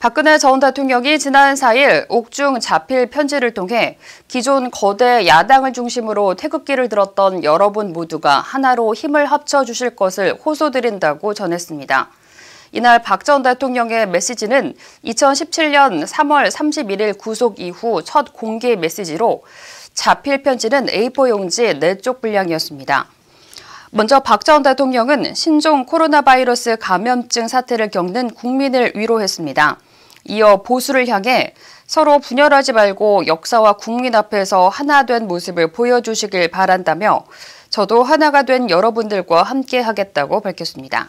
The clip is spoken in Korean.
박근혜 전 대통령이 지난 4일 옥중 자필 편지를 통해 기존 거대 야당을 중심으로 태극기를 들었던 여러분 모두가 하나로 힘을 합쳐 주실 것을 호소드린다고 전했습니다. 이날 박 전 대통령의 메시지는 2017년 3월 31일 구속 이후 첫 공개 메시지로 자필 편지는 A4 용지 4쪽 분량이었습니다. 먼저 박 전 대통령은 신종 코로나 바이러스 감염증 사태를 겪는 국민을 위로했습니다. 이어 보수를 향해 서로 분열하지 말고 역사와 국민 앞에서 하나 된 모습을 보여주시길 바란다며 저도 하나가 된 여러분들과 함께 하겠다고 밝혔습니다.